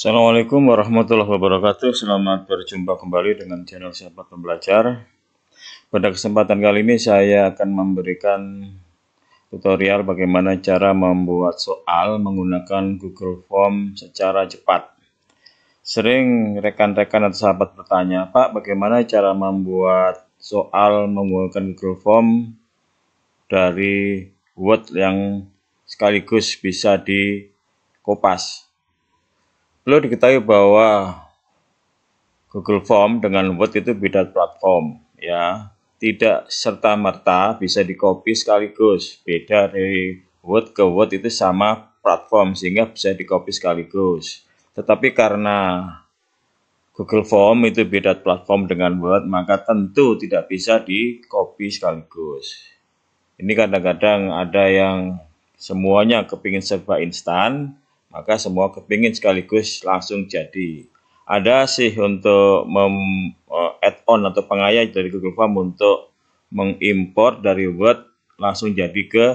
Assalamualaikum warahmatullahi wabarakatuh. Selamat berjumpa kembali dengan channel Sahabat Pembelajar. Pada kesempatan kali ini saya akan memberikan tutorial bagaimana cara membuat soal menggunakan Google Form secara cepat. Sering rekan-rekan atau sahabat bertanya, "Pak, bagaimana cara membuat soal menggunakan Google Form dari Word yang sekaligus bisa dikopas?" perlu diketahui bahwa Google Form dengan Word itu beda platform ya tidak serta merta bisa di copy sekaligus beda dari Word ke Word itu sama platform sehingga bisa di copy sekaligus tetapi karena Google Form itu beda platform dengan Word maka tentu tidak bisa di copy sekaligus ini kadang-kadang ada yang semuanya kepingin serba instan maka semua kepingin sekaligus langsung jadi. Ada sih untuk eh, add on atau pengaya dari Google Form untuk mengimpor dari Word langsung jadi ke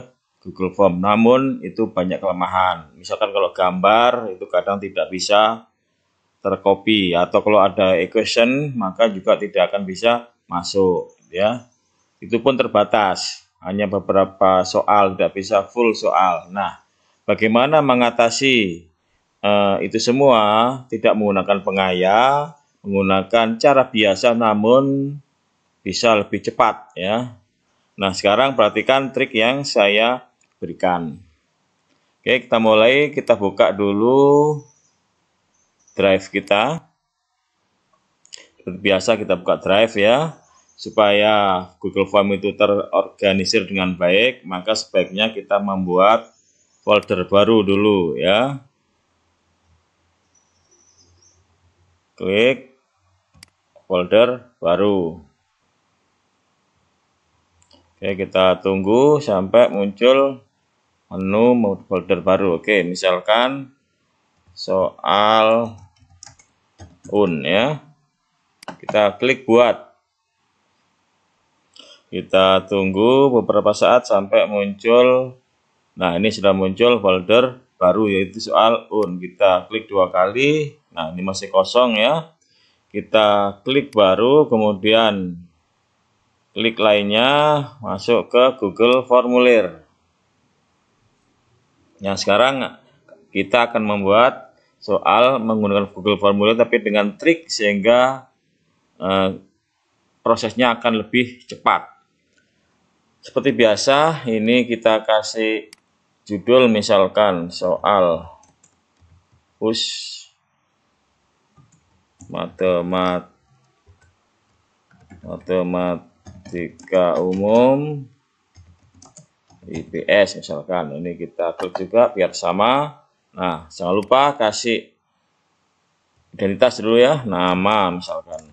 Google Form. Namun itu banyak kelemahan. Misalkan kalau gambar itu kadang tidak bisa terkopi atau kalau ada equation maka juga tidak akan bisa masuk ya. Itu pun terbatas, hanya beberapa soal tidak bisa full soal. Nah, Bagaimana mengatasi uh, itu semua? Tidak menggunakan pengaya, menggunakan cara biasa namun bisa lebih cepat ya. Nah, sekarang perhatikan trik yang saya berikan. Oke, kita mulai, kita buka dulu drive kita. Seperti biasa kita buka drive ya supaya Google Form itu terorganisir dengan baik, maka sebaiknya kita membuat folder baru dulu ya. Klik folder baru. Oke, kita tunggu sampai muncul menu folder baru. Oke, misalkan soal un ya. Kita klik buat. Kita tunggu beberapa saat sampai muncul Nah, ini sudah muncul folder baru yaitu soal UN. Kita klik dua kali. Nah, ini masih kosong ya. Kita klik baru, kemudian klik lainnya, masuk ke Google Formulir. Yang sekarang kita akan membuat soal menggunakan Google Formulir tapi dengan trik sehingga eh, prosesnya akan lebih cepat. Seperti biasa, ini kita kasih judul misalkan soal us matemat matematika umum IPS misalkan ini kita klik juga biar sama nah jangan lupa kasih identitas dulu ya nama misalkan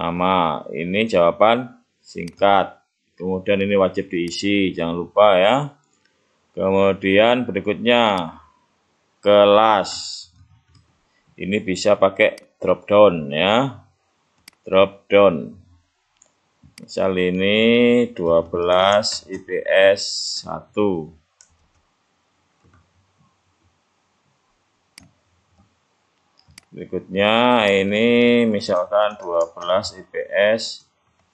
nama. Ini jawaban singkat. Kemudian ini wajib diisi, jangan lupa ya. Kemudian berikutnya kelas. Ini bisa pakai drop down ya. Drop down. Misal ini 12 IPS 1. Berikutnya ini misalkan 12 IPS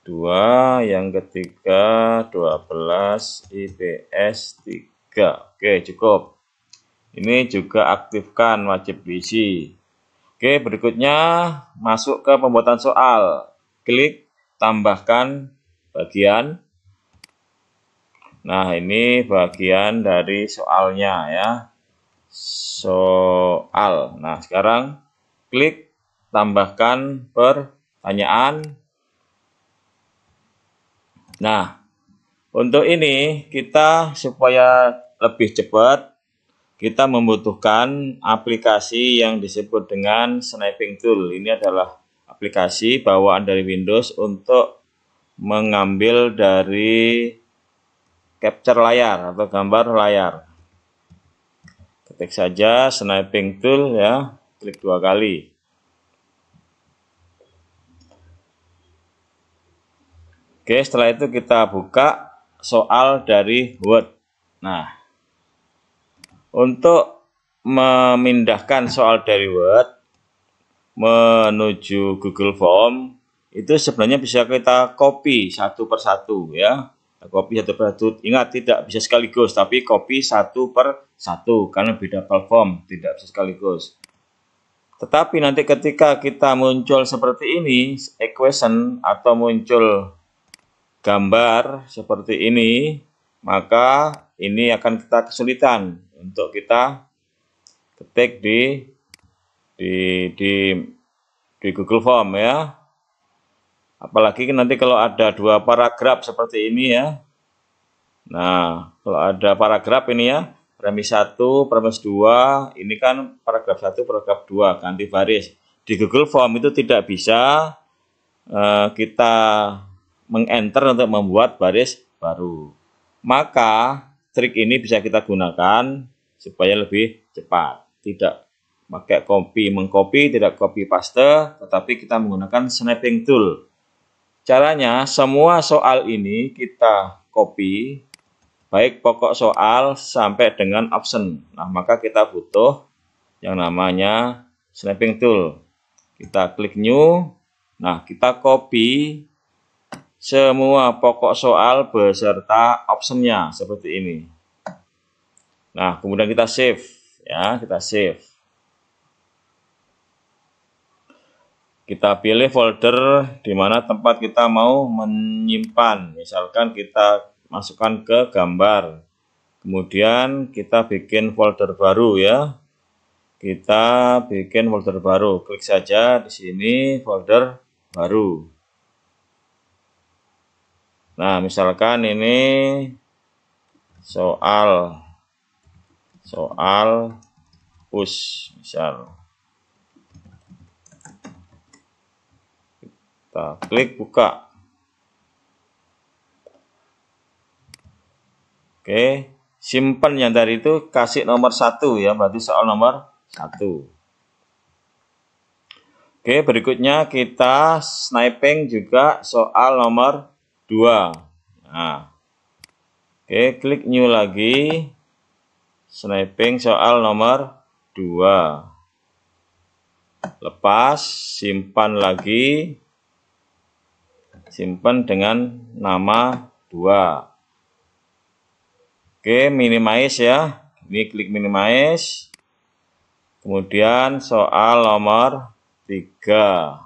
2, yang ketiga 12 IPS 3. Oke, cukup. Ini juga aktifkan wajib diisi. Oke, berikutnya masuk ke pembuatan soal. Klik tambahkan bagian. Nah, ini bagian dari soalnya ya. Soal. Nah, sekarang klik tambahkan pertanyaan. Nah, untuk ini kita supaya lebih cepat, kita membutuhkan aplikasi yang disebut dengan Sniping Tool. Ini adalah aplikasi bawaan dari Windows untuk mengambil dari capture layar atau gambar layar. Ketik saja Sniping Tool ya klik dua kali. Oke, setelah itu kita buka soal dari Word. Nah, untuk memindahkan soal dari Word menuju Google Form itu sebenarnya bisa kita copy satu per satu ya. Copy satu per satu. Ingat tidak bisa sekaligus, tapi copy satu per satu karena beda platform, tidak bisa sekaligus. Tetapi nanti ketika kita muncul seperti ini, equation atau muncul gambar seperti ini, maka ini akan kita kesulitan untuk kita ketik di di di di Google Form ya. Apalagi nanti kalau ada dua paragraf seperti ini ya. Nah, kalau ada paragraf ini ya, Premis 1, premis 2, ini kan paragraf 1, paragraf 2, ganti baris. Di Google Form itu tidak bisa uh, kita mengenter untuk membuat baris baru. Maka trik ini bisa kita gunakan supaya lebih cepat. Tidak pakai copy mengcopy, tidak copy paste, tetapi kita menggunakan snapping tool. Caranya semua soal ini kita copy, baik pokok soal sampai dengan absen. Nah, maka kita butuh yang namanya snapping tool. Kita klik new. Nah, kita copy semua pokok soal beserta optionnya seperti ini. Nah, kemudian kita save ya, kita save. Kita pilih folder di mana tempat kita mau menyimpan. Misalkan kita masukkan ke gambar. Kemudian kita bikin folder baru ya. Kita bikin folder baru. Klik saja di sini folder baru. Nah, misalkan ini soal soal push misal. Kita klik buka. Oke, simpan yang dari itu kasih nomor satu ya, berarti soal nomor satu. Oke, berikutnya kita sniping juga soal nomor dua. Nah. Oke, klik new lagi. Sniping soal nomor dua. Lepas, simpan lagi. Simpan dengan nama dua. Oke, minimize ya. Ini klik minimize. Kemudian soal nomor 3.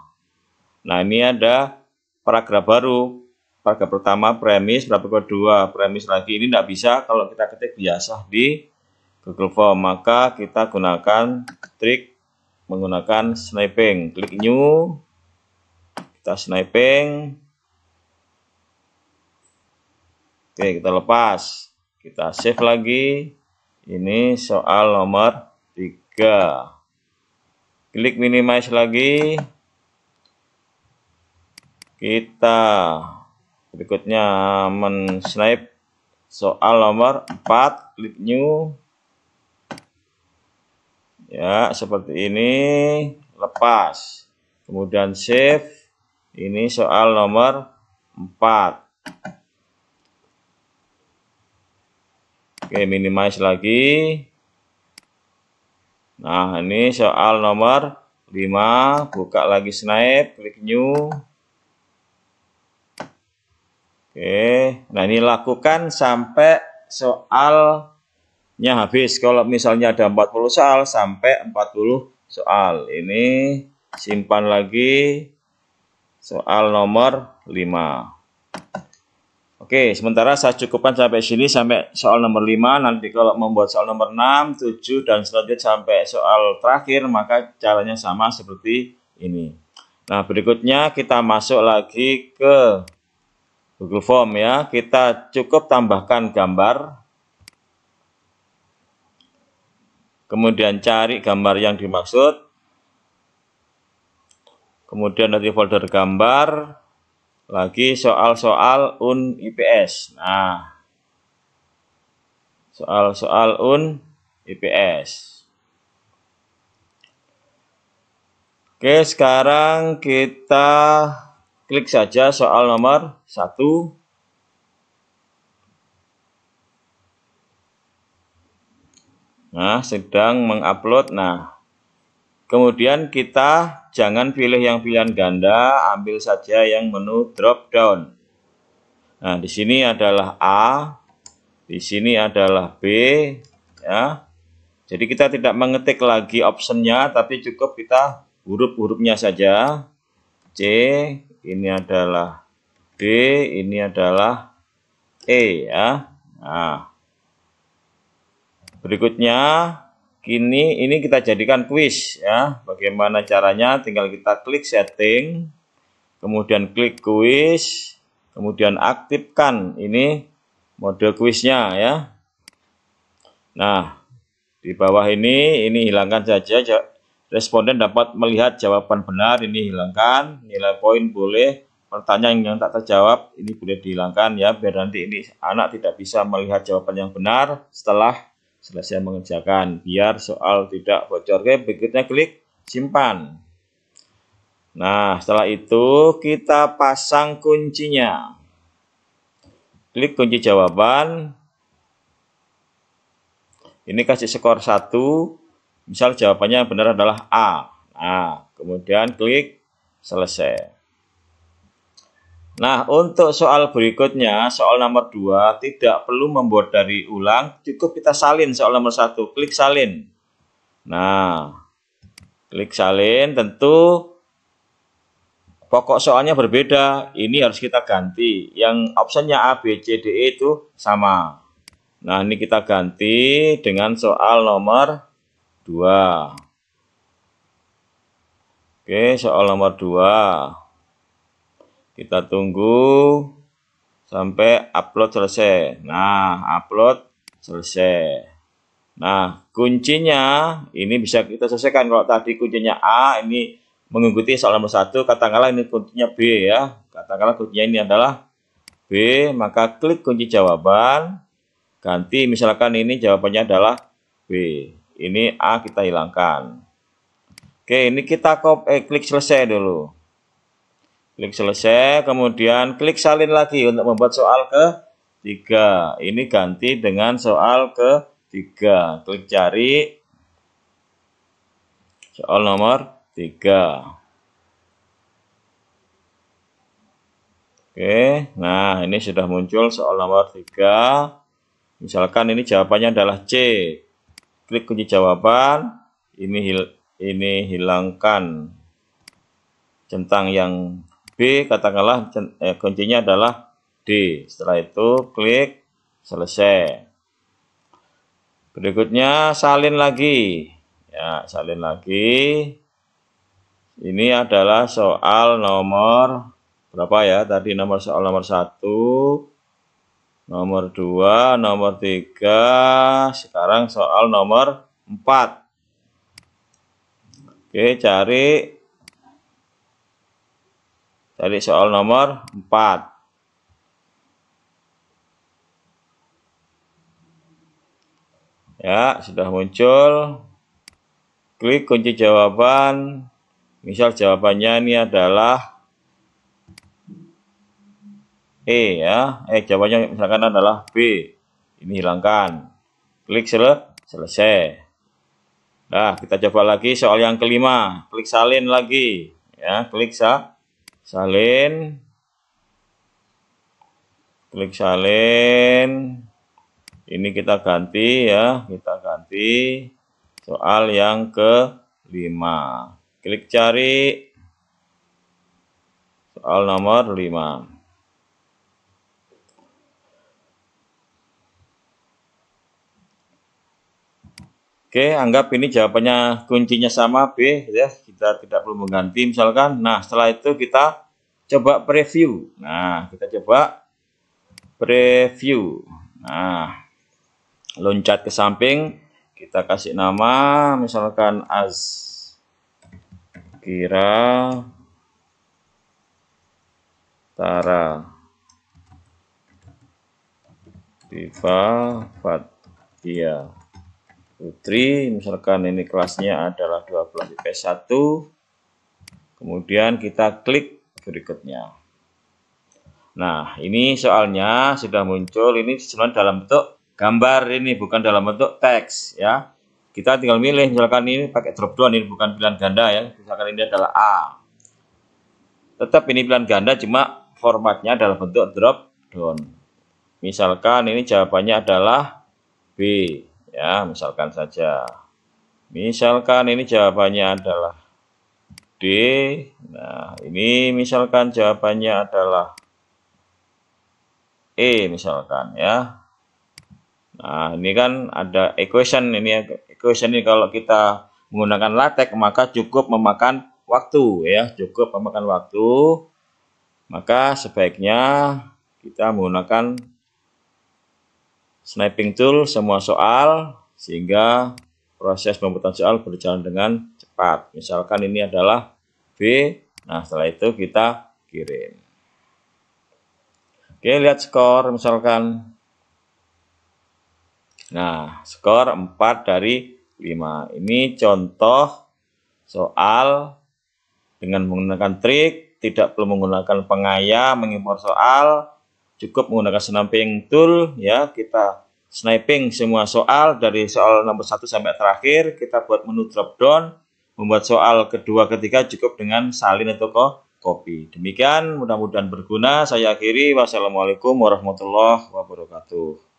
Nah, ini ada paragraf baru. Paragraf pertama premis, paragraf kedua premis lagi. Ini tidak bisa kalau kita ketik biasa di Google Form. Maka kita gunakan trik menggunakan sniping. Klik new, kita sniping. Oke, kita lepas. Kita save lagi. Ini soal nomor 3. Klik minimize lagi. Kita berikutnya men men-snipe soal nomor 4. Klik new. Ya, seperti ini. Lepas. Kemudian save. Ini soal nomor 4. Oke, minimize lagi. Nah, ini soal nomor 5. Buka lagi snipe, klik New. Oke, nah ini lakukan sampai soalnya habis. Kalau misalnya ada 40 soal, sampai 40 soal. Ini simpan lagi soal nomor 5. Oke, sementara saya cukupkan sampai sini sampai soal nomor 5. Nanti kalau membuat soal nomor 6, 7 dan selanjutnya sampai soal terakhir maka caranya sama seperti ini. Nah, berikutnya kita masuk lagi ke Google Form ya. Kita cukup tambahkan gambar. Kemudian cari gambar yang dimaksud. Kemudian nanti folder gambar, lagi soal-soal UN IPS. Nah, soal-soal UN IPS. Oke, sekarang kita klik saja soal nomor satu. Nah, sedang mengupload. Nah, Kemudian kita jangan pilih yang pilihan ganda, ambil saja yang menu drop down. Nah, di sini adalah A, di sini adalah B, ya. Jadi kita tidak mengetik lagi optionnya, tapi cukup kita huruf-hurufnya saja. C, ini adalah D, ini adalah E, ya. Nah, berikutnya Kini ini kita jadikan kuis ya. Bagaimana caranya? Tinggal kita klik setting, kemudian klik kuis kemudian aktifkan ini mode kuisnya ya. Nah, di bawah ini ini hilangkan saja responden dapat melihat jawaban benar ini hilangkan, nilai poin boleh, pertanyaan yang tak terjawab ini boleh dihilangkan ya biar nanti ini anak tidak bisa melihat jawaban yang benar setelah selesai mengerjakan biar soal tidak bocor. Oke, berikutnya klik simpan. Nah, setelah itu kita pasang kuncinya. Klik kunci jawaban. Ini kasih skor satu. Misal jawabannya benar adalah A. Nah, kemudian klik selesai. Nah, untuk soal berikutnya, soal nomor 2, tidak perlu membuat dari ulang, cukup kita salin soal nomor 1, klik salin. Nah, klik salin, tentu pokok soalnya berbeda, ini harus kita ganti. Yang optionnya A, B, C, D, E itu sama. Nah, ini kita ganti dengan soal nomor 2. Oke, soal nomor 2. Kita tunggu sampai upload selesai. Nah, upload selesai. Nah, kuncinya ini bisa kita selesaikan. Kalau tadi kuncinya A, ini mengikuti soal nomor satu. Katakanlah ini kuncinya B ya. Katakanlah kuncinya ini adalah B, maka klik kunci jawaban. Ganti misalkan ini jawabannya adalah B. Ini A kita hilangkan. Oke, ini kita eh, klik selesai dulu. Klik selesai, kemudian klik salin lagi untuk membuat soal ke tiga. Ini ganti dengan soal ke tiga. Klik cari soal nomor tiga. Oke, nah ini sudah muncul soal nomor 3. Misalkan ini jawabannya adalah C. Klik kunci jawaban, ini hil ini hilangkan centang yang B katakanlah eh, kuncinya adalah D. Setelah itu klik selesai. Berikutnya salin lagi. Ya, salin lagi. Ini adalah soal nomor berapa ya? Tadi nomor soal nomor 1, nomor 2, nomor 3, sekarang soal nomor 4. Oke, cari dari soal nomor 4. Ya, sudah muncul. Klik kunci jawaban. Misal jawabannya ini adalah E ya. Eh, jawabannya misalkan adalah B. Ini hilangkan. Klik sel selesai. Nah, kita coba lagi soal yang kelima. Klik salin lagi. Ya, klik sa salin klik salin ini kita ganti ya kita ganti soal yang ke 5 klik cari soal nomor 5 Oke, anggap ini jawabannya kuncinya sama B ya. Kita tidak perlu mengganti misalkan. Nah, setelah itu kita coba preview. Nah, kita coba preview. Nah, loncat ke samping, kita kasih nama misalkan Az kira Tara Diva Fatia putri misalkan ini kelasnya adalah 12 IPS 1 kemudian kita klik berikutnya nah ini soalnya sudah muncul ini sebenarnya dalam bentuk gambar ini bukan dalam bentuk teks ya kita tinggal milih misalkan ini pakai drop down ini bukan pilihan ganda ya misalkan ini adalah A tetap ini pilihan ganda cuma formatnya dalam bentuk drop down misalkan ini jawabannya adalah B Ya, misalkan saja. Misalkan ini jawabannya adalah D. Nah, ini misalkan jawabannya adalah E misalkan ya. Nah, ini kan ada equation ini equation ini kalau kita menggunakan latex maka cukup memakan waktu ya, cukup memakan waktu. Maka sebaiknya kita menggunakan sniping tool semua soal sehingga proses pembuatan soal berjalan dengan cepat. Misalkan ini adalah B, nah setelah itu kita kirim. Oke, lihat skor misalkan. Nah, skor 4 dari 5. Ini contoh soal dengan menggunakan trik, tidak perlu menggunakan pengaya, mengimpor soal, cukup menggunakan snapping tool ya kita sniping semua soal dari soal nomor satu sampai terakhir kita buat menu drop down membuat soal kedua ketiga cukup dengan salin atau copy demikian mudah-mudahan berguna saya akhiri wassalamualaikum warahmatullahi wabarakatuh